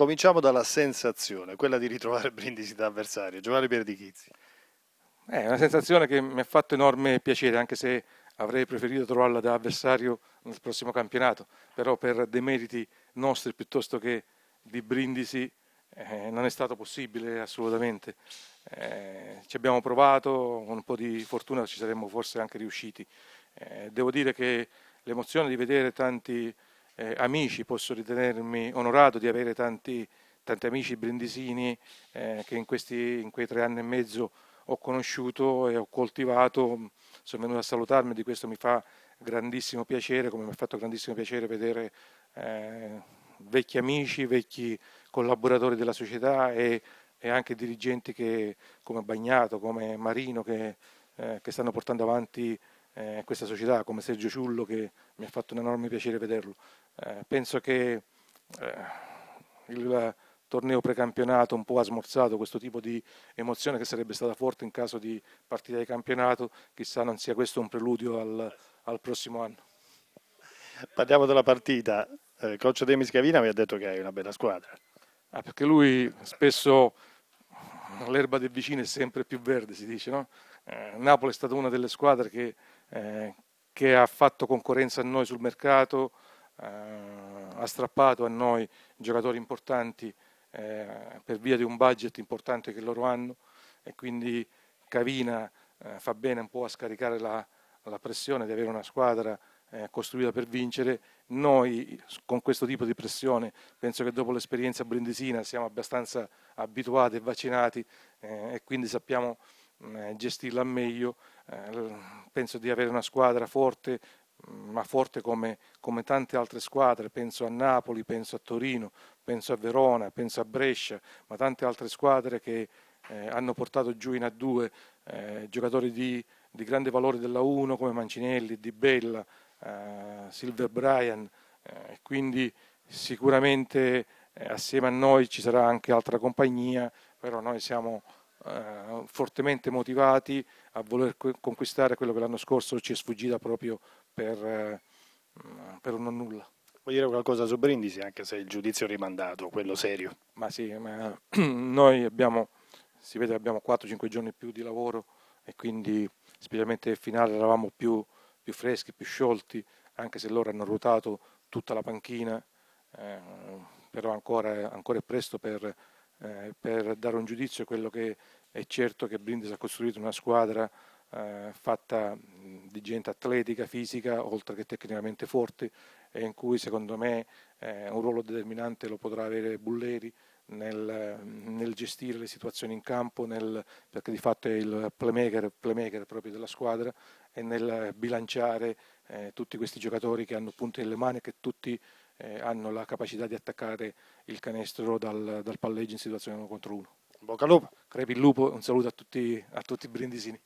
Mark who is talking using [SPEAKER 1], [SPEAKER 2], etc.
[SPEAKER 1] Cominciamo dalla sensazione, quella di ritrovare Brindisi da avversario. Giovanni Berdichizzi. Eh, è una sensazione che mi ha fatto enorme piacere, anche se avrei preferito trovarla da avversario nel prossimo campionato, però per demeriti nostri piuttosto che di Brindisi eh, non è stato possibile assolutamente. Eh, ci abbiamo provato, con un po' di fortuna ci saremmo forse anche riusciti. Eh, devo dire che l'emozione di vedere tanti eh, amici, posso ritenermi onorato di avere tanti, tanti amici brindisini eh, che in, questi, in quei tre anni e mezzo ho conosciuto e ho coltivato, mm, sono venuto a salutarmi, di questo mi fa grandissimo piacere, come mi ha fatto grandissimo piacere vedere eh, vecchi amici, vecchi collaboratori della società e, e, anche dirigenti che, come Bagnato, come Marino, che, eh, che stanno portando avanti eh, questa società, come Sergio Ciullo che mi ha fatto un enorme piacere vederlo. Eh, penso che eh, il torneo precampionato un po' ha smorzato questo tipo di emozione che sarebbe stata forte in caso di partita di campionato, chissà non sia questo un preludio al, al prossimo anno. Parliamo della partita, eh, coach De Miscavina mi ha detto che hai una bella squadra. Ah, perché lui spesso l'erba del vicino è sempre più verde, si dice, no? eh, Napoli è stata una delle squadre che eh, che ha fatto concorrenza a noi sul mercato, eh, ha strappato a noi giocatori importanti eh, per via di un budget importante che loro hanno e quindi Cavina eh, fa bene un po' a scaricare la, la pressione di avere una squadra eh, costruita per vincere. Noi con questo tipo di pressione, penso che dopo l'esperienza brindisina siamo abbastanza abituati e vaccinati eh, e quindi sappiamo Mm, eh, gestirla meglio, eh, penso di avere una squadra forte, mm, ma forte come, come, tante altre squadre, penso a Napoli, penso a Torino, penso a Verona, penso a Brescia, ma tante altre squadre che eh, hanno portato giù in A2 giocatori di, di, grande valore della 1 come Mancinelli, Di Bella, Silver Bryan, quindi sicuramente assieme a noi ci sarà anche altra compagnia, però noi siamo eh, fortemente motivati a voler conquistare quello che l'anno scorso ci è sfuggita proprio per, eh, per un non nulla. Vuoi dire qualcosa su Brindisi, anche se il giudizio è rimandato, quello serio? Ma sì, ma noi abbiamo, si vede, abbiamo 4-5 giorni più di lavoro e quindi specialmente nel finale eravamo più, più freschi, più sciolti, anche se loro hanno ruotato tutta la panchina, eh, però ancora, ancora è presto per eh, per dare un giudizio quello che è certo che Brindisi ha costruito una squadra eh, fatta di gente atletica, fisica, oltre che tecnicamente forte e in cui secondo me eh, un ruolo determinante lo potrà avere Bulleri nel, nel gestire le situazioni in campo, nel, perché di fatto è il playmaker, playmaker proprio della squadra e nel bilanciare eh, tutti questi giocatori che hanno punti nelle mani e che tutti eh, hanno la capacità di attaccare il canestro dal, dal palleggio in situazione 1 contro 1. Bocca al lupo. Crepi il lupo, un saluto a tutti, a tutti i brindisini.